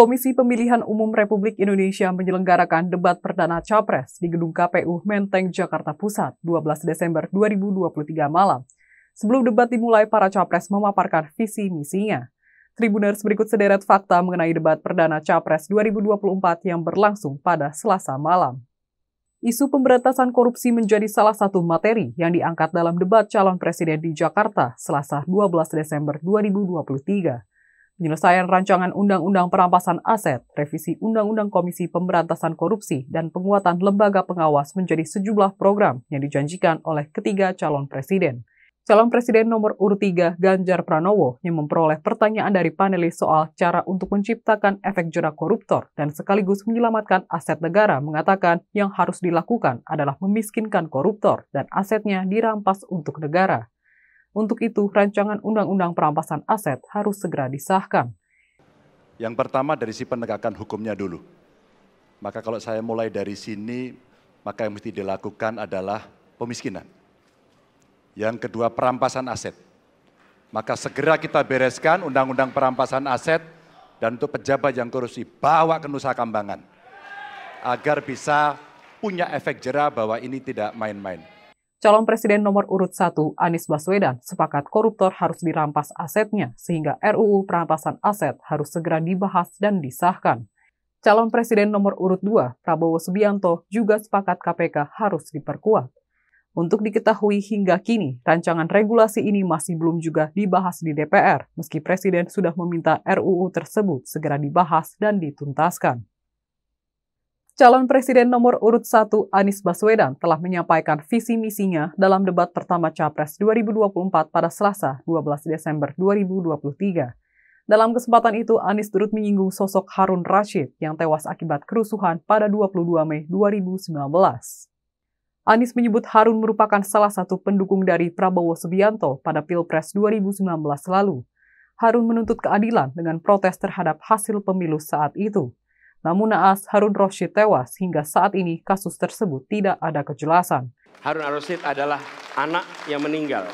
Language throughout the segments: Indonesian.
Komisi Pemilihan Umum Republik Indonesia menyelenggarakan debat perdana Capres di Gedung KPU Menteng, Jakarta Pusat, 12 Desember 2023 malam. Sebelum debat dimulai, para Capres memaparkan visi-misinya. Tribuners berikut sederet fakta mengenai debat perdana Capres 2024 yang berlangsung pada Selasa malam. Isu pemberantasan korupsi menjadi salah satu materi yang diangkat dalam debat calon presiden di Jakarta Selasa 12 Desember 2023 penyelesaian rancangan Undang-Undang Perampasan Aset, revisi Undang-Undang Komisi Pemberantasan Korupsi, dan penguatan lembaga pengawas menjadi sejumlah program yang dijanjikan oleh ketiga calon presiden. Calon Presiden nomor urut 3 Ganjar Pranowo yang memperoleh pertanyaan dari panelis soal cara untuk menciptakan efek jerak koruptor dan sekaligus menyelamatkan aset negara mengatakan yang harus dilakukan adalah memiskinkan koruptor dan asetnya dirampas untuk negara. Untuk itu, rancangan Undang-Undang Perampasan Aset harus segera disahkan. Yang pertama dari si penegakan hukumnya dulu. Maka kalau saya mulai dari sini, maka yang mesti dilakukan adalah pemiskinan. Yang kedua perampasan aset. Maka segera kita bereskan undang-undang perampasan aset dan untuk pejabat yang korupsi bawa ke Nusa Kambangan agar bisa punya efek jerah bahwa ini tidak main-main. Calon Presiden nomor urut 1, Anies Baswedan, sepakat koruptor harus dirampas asetnya sehingga RUU perampasan aset harus segera dibahas dan disahkan. Calon Presiden nomor urut 2, Prabowo Subianto, juga sepakat KPK harus diperkuat. Untuk diketahui hingga kini, rancangan regulasi ini masih belum juga dibahas di DPR, meski Presiden sudah meminta RUU tersebut segera dibahas dan dituntaskan. Calon Presiden nomor urut 1 Anies Baswedan telah menyampaikan visi misinya dalam debat pertama Capres 2024 pada Selasa 12 Desember 2023. Dalam kesempatan itu, Anies turut menyinggung sosok Harun Rashid yang tewas akibat kerusuhan pada 22 Mei 2019. Anies menyebut Harun merupakan salah satu pendukung dari Prabowo Subianto pada Pilpres 2019 lalu. Harun menuntut keadilan dengan protes terhadap hasil pemilu saat itu. Namun naas Harun Roshid tewas hingga saat ini kasus tersebut tidak ada kejelasan. Harun Roshid adalah anak yang meninggal.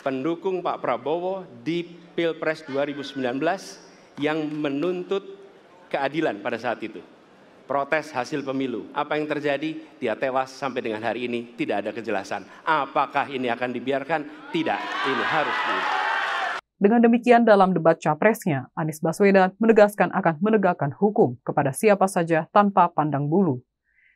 Pendukung Pak Prabowo di Pilpres 2019 yang menuntut keadilan pada saat itu. Protes hasil pemilu. Apa yang terjadi? Dia tewas sampai dengan hari ini tidak ada kejelasan. Apakah ini akan dibiarkan? Tidak. Ini harus dibiarkan. Dengan demikian, dalam debat capresnya, Anies Baswedan menegaskan akan menegakkan hukum kepada siapa saja tanpa pandang bulu.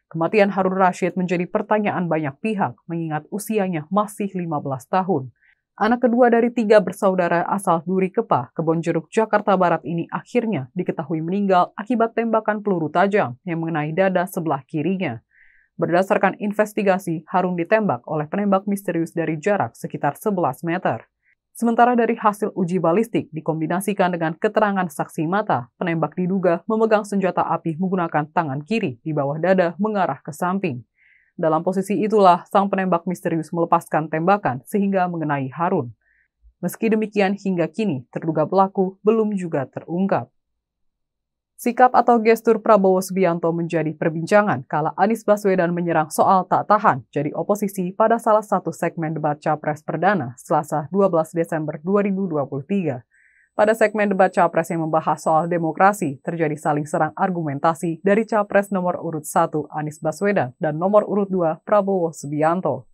Kematian Harun Rashid menjadi pertanyaan banyak pihak mengingat usianya masih 15 tahun. Anak kedua dari tiga bersaudara asal Duri Kepa, Kebonjeruk, Jakarta Barat ini akhirnya diketahui meninggal akibat tembakan peluru tajam yang mengenai dada sebelah kirinya. Berdasarkan investigasi, Harun ditembak oleh penembak misterius dari jarak sekitar 11 meter. Sementara dari hasil uji balistik dikombinasikan dengan keterangan saksi mata, penembak diduga memegang senjata api menggunakan tangan kiri di bawah dada mengarah ke samping. Dalam posisi itulah sang penembak misterius melepaskan tembakan sehingga mengenai Harun. Meski demikian hingga kini terduga pelaku belum juga terungkap. Sikap atau gestur Prabowo Subianto menjadi perbincangan kala Anies Baswedan menyerang soal tak tahan jadi oposisi pada salah satu segmen debat Capres Perdana selasa 12 Desember 2023. Pada segmen debat Capres yang membahas soal demokrasi, terjadi saling serang argumentasi dari Capres nomor urut 1 Anies Baswedan dan nomor urut 2 Prabowo Subianto.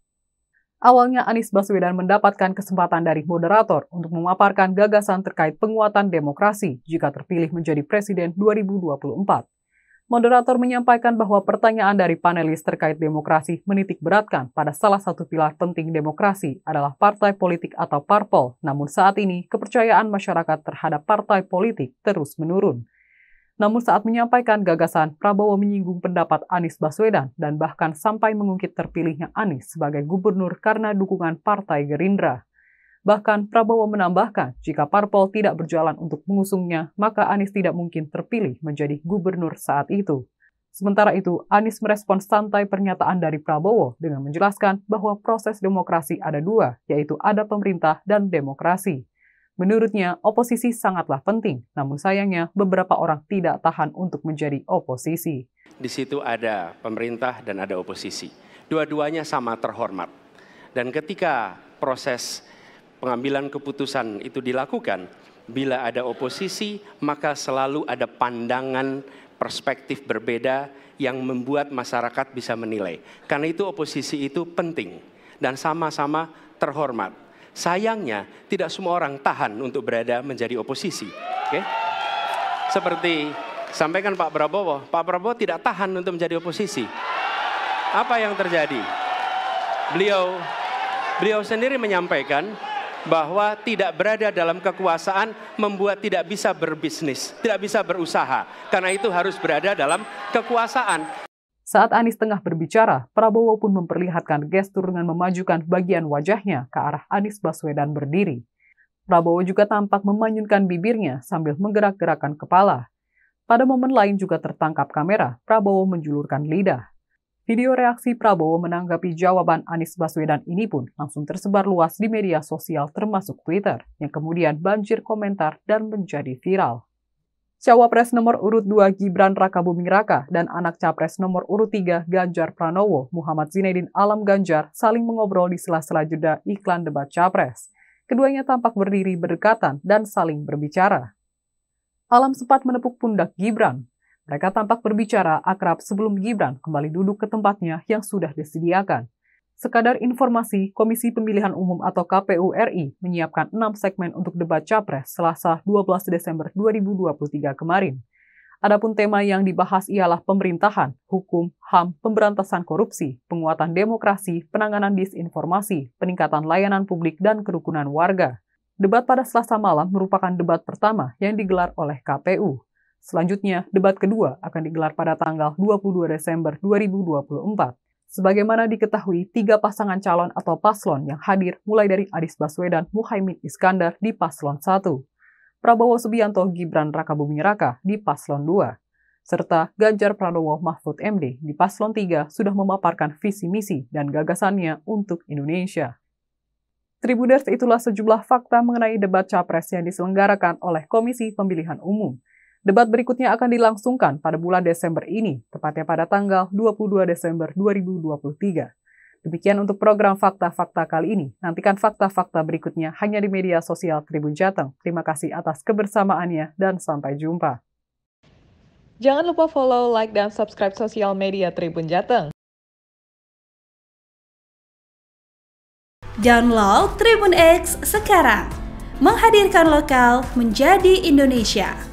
Awalnya Anies Baswedan mendapatkan kesempatan dari moderator untuk memaparkan gagasan terkait penguatan demokrasi jika terpilih menjadi presiden 2024. Moderator menyampaikan bahwa pertanyaan dari panelis terkait demokrasi menitik beratkan pada salah satu pilar penting demokrasi adalah partai politik atau parpol, namun saat ini kepercayaan masyarakat terhadap partai politik terus menurun. Namun saat menyampaikan gagasan, Prabowo menyinggung pendapat Anies Baswedan dan bahkan sampai mengungkit terpilihnya Anies sebagai gubernur karena dukungan Partai Gerindra. Bahkan Prabowo menambahkan, jika parpol tidak berjalan untuk mengusungnya, maka Anies tidak mungkin terpilih menjadi gubernur saat itu. Sementara itu, Anies merespons santai pernyataan dari Prabowo dengan menjelaskan bahwa proses demokrasi ada dua, yaitu ada pemerintah dan demokrasi. Menurutnya, oposisi sangatlah penting, namun sayangnya beberapa orang tidak tahan untuk menjadi oposisi. Di situ ada pemerintah dan ada oposisi. Dua-duanya sama terhormat. Dan ketika proses pengambilan keputusan itu dilakukan, bila ada oposisi, maka selalu ada pandangan perspektif berbeda yang membuat masyarakat bisa menilai. Karena itu oposisi itu penting dan sama-sama terhormat Sayangnya, tidak semua orang tahan untuk berada menjadi oposisi. Oke? Seperti sampaikan Pak Prabowo, Pak Prabowo tidak tahan untuk menjadi oposisi. Apa yang terjadi? Beliau beliau sendiri menyampaikan bahwa tidak berada dalam kekuasaan membuat tidak bisa berbisnis, tidak bisa berusaha. Karena itu harus berada dalam kekuasaan. Saat Anies tengah berbicara, Prabowo pun memperlihatkan gestur dengan memajukan bagian wajahnya ke arah Anies Baswedan berdiri. Prabowo juga tampak memanyunkan bibirnya sambil menggerak-gerakan kepala. Pada momen lain juga tertangkap kamera, Prabowo menjulurkan lidah. Video reaksi Prabowo menanggapi jawaban Anies Baswedan ini pun langsung tersebar luas di media sosial termasuk Twitter, yang kemudian banjir komentar dan menjadi viral. Cawapres nomor urut 2 Gibran Rakabuming Raka dan anak capres nomor urut 3 Ganjar Pranowo, Muhammad Zinedin Alam Ganjar saling mengobrol di sela-sela jeda iklan debat capres. Keduanya tampak berdiri berdekatan dan saling berbicara. Alam sempat menepuk pundak Gibran. Mereka tampak berbicara akrab sebelum Gibran kembali duduk ke tempatnya yang sudah disediakan. Sekadar informasi, Komisi Pemilihan Umum atau KPU RI menyiapkan enam segmen untuk debat Capres selasa 12 Desember 2023 kemarin. Adapun tema yang dibahas ialah pemerintahan, hukum, HAM, pemberantasan korupsi, penguatan demokrasi, penanganan disinformasi, peningkatan layanan publik, dan kerukunan warga. Debat pada selasa malam merupakan debat pertama yang digelar oleh KPU. Selanjutnya, debat kedua akan digelar pada tanggal 22 Desember 2024. Sebagaimana diketahui, tiga pasangan calon atau paslon yang hadir mulai dari Aris Baswedan, Muhaimin Iskandar di paslon 1, Prabowo Subianto Gibran Rakabuming Raka di paslon 2, serta Ganjar Pranowo Mahfud MD di paslon 3 sudah memaparkan visi misi dan gagasannya untuk Indonesia. Tribuners itulah sejumlah fakta mengenai debat capres yang diselenggarakan oleh Komisi Pemilihan Umum Debat berikutnya akan dilangsungkan pada bulan Desember ini, tepatnya pada tanggal 22 Desember 2023. Demikian untuk program Fakta-Fakta kali ini. Nantikan fakta-fakta berikutnya hanya di media sosial Tribun Jateng. Terima kasih atas kebersamaannya dan sampai jumpa. Jangan lupa follow, like, dan subscribe sosial media Tribun Jateng. Download Tribun X sekarang. Menghadirkan lokal menjadi Indonesia.